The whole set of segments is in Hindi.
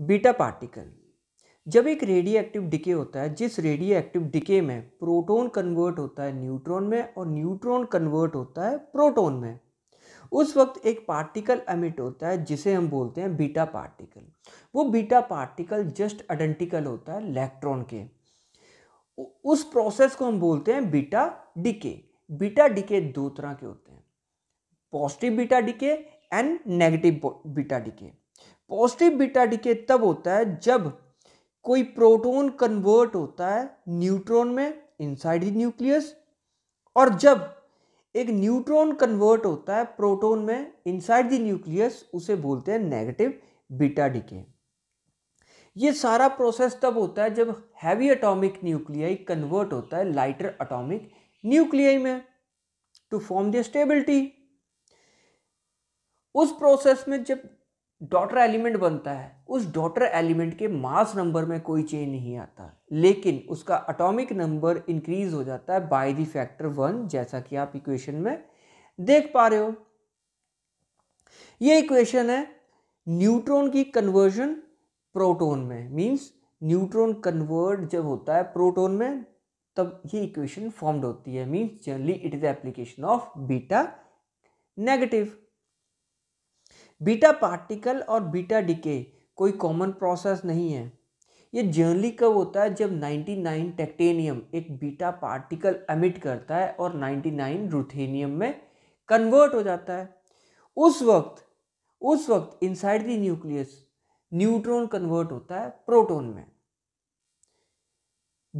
बीटा पार्टिकल जब एक रेडियो एक्टिव डिके होता है जिस रेडियो एक्टिव डिके में प्रोटॉन कन्वर्ट होता है न्यूट्रॉन में और न्यूट्रॉन कन्वर्ट होता है प्रोटॉन में उस वक्त एक पार्टिकल एमिट होता है जिसे हम बोलते हैं बीटा पार्टिकल वो बीटा पार्टिकल जस्ट आइडेंटिकल होता है इलेक्ट्रॉन के उस प्रोसेस को हम बोलते हैं बीटा डिके बीटा डिके दो तरह के होते हैं positive beta decay and negative beta decay positive beta decay तब होता है जब कोई प्रोटॉन कन्वर्ट होता है न्यूट्रॉन में इनसाइड ही न्यूक्लियस और जब एक न्यूट्रॉन कन्वर्ट होता है प्रोटॉन में इनसाइड दी न्यूक्लियस उसे बोलते हैं नेगेटिव बीटा डीके ये सारा प्रोसेस तब होता है जब हैवी एटॉमिक न्यूक्लियाई कन्वर्ट होता है लाइटर एटॉमिक न्यूक्लियाई में टू फॉर्म द स्टेबिलिटी उस प्रोसेस में जब डॉटर एलिमेंट बनता है उस डॉटर एलिमेंट के मास नंबर में कोई चेंज नहीं आता लेकिन उसका अटोमिक नंबर इंक्रीज हो जाता है बाय द फैक्टर वन जैसा कि आप इक्वेशन में देख पा रहे हो यह इक्वेशन है न्यूट्रॉन की कन्वर्जन प्रोटॉन में मींस न्यूट्रॉन कन्वर्ट जब होता है प्रोटॉन में तब ये इक्वेशन फॉर्म्ड होती है means generally it is application of beta negative beta particle और बीटा डिके कोई कॉमन प्रोसेस नहीं है ये जर्नली कब होता है जब 99 टेक्टेनियम एक बीटा पार्टिकल एमिट करता है और 99 रूथेनियम में कन्वर्ट हो जाता है उस वक्त उस वक्त inside the nucleus neutron convert होता है प्रोटॉन में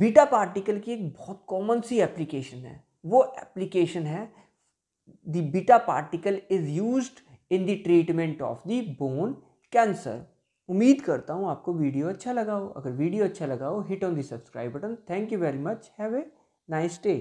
बीटा पार्टिकल की एक बहुत कॉमन सी एप्लीकेशन है वो एप्लीकेशन है the beta particle is used in the treatment of the bone cancer उम्मीद करता हूँ आपको वीडियो अच्छा लगा हो अगर वीडियो अच्छा लगा हो hit on the subscribe button thank you very much have a nice day